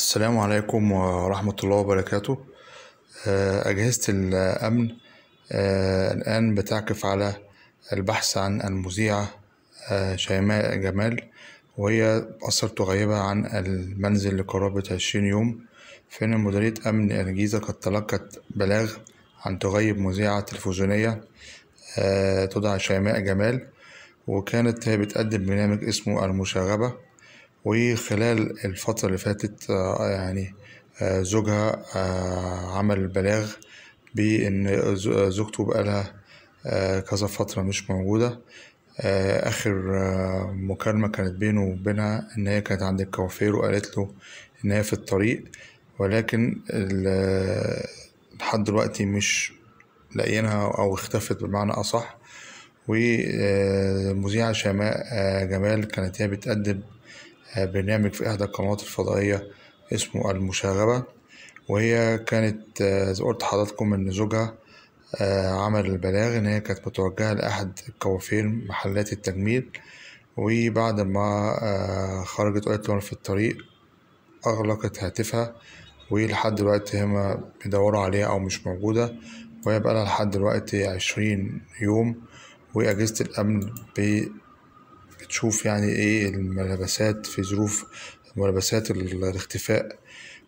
السلام عليكم ورحمة الله وبركاته آه، أجهزة الأمن آه، الآن بتعكف على البحث عن المذيعة آه، شيماء جمال وهي أثرت تغيبها عن المنزل لقرابة عشرين يوم فإن مديرية أمن الجيزة قد تلقت بلاغ عن تغيب مذيعة تلفزيونية تدعى شيماء جمال وكانت هي بتقدم برنامج اسمه المشاغبة وخلال الفترة اللي فاتت آه، يعني آه، زوجها آه، عمل بلاغ بإن زوجته بقالها كذا فترة مش موجودة آخر مكالمة كانت بينه وبينها إن هي كانت عند الكوافير وقالت له إن هي في الطريق ولكن لحد دلوقتي مش لاقيينها أو اختفت بمعنى أصح ومذيعة شماء جمال كانت هي بتقدم آه، برنامج في إحدى القنوات الفضائية اسمه المشاغبة وهي كانت آه، زي قلت حضراتكم إن زوجها آه، عمل البلاغ إن هي كانت متوجهة لأحد الكوافير محلات التجميل وبعد ما خرجت وقالت لهم في الطريق أغلقت هاتفها ولحد دلوقتي هما بيدوروا عليها أو مش موجودة وهي بقالها لحد دلوقتي عشرين يوم وأجهزة الأمن بتشوف يعني ايه الملابسات في ظروف ملابسات الاختفاء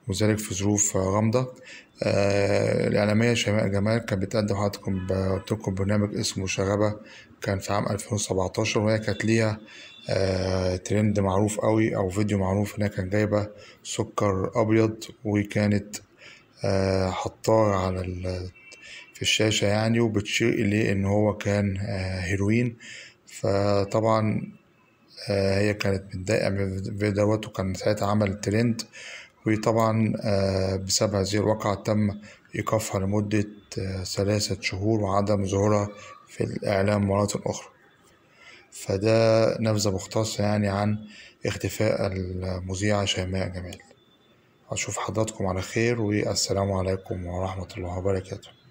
وذلك في ظروف غامضة آه، الإعلامية شيماء جمال كانت بتقدم حضراتكم قلت لكم برنامج اسمه شغبة كان في عام 2017 وهي كانت ليها آه، ترند معروف قوي أو فيديو معروف إنها كانت جايبة سكر أبيض وكانت آه، حطاه على في الشاشة يعني وبتشير إليه إن هو كان هيروين فطبعا آه، هي كانت متضايقة دوت وكان ساعتها عمل ترند وطبعا آه، بسبب هذه الواقعة تم إيقافها لمدة آه، ثلاثة شهور وعدم ظهورها في الإعلام مرة أخرى فده نبذة مختصة يعني عن اختفاء المذيعة شيماء جمال أشوف حضراتكم على خير والسلام عليكم ورحمة الله وبركاته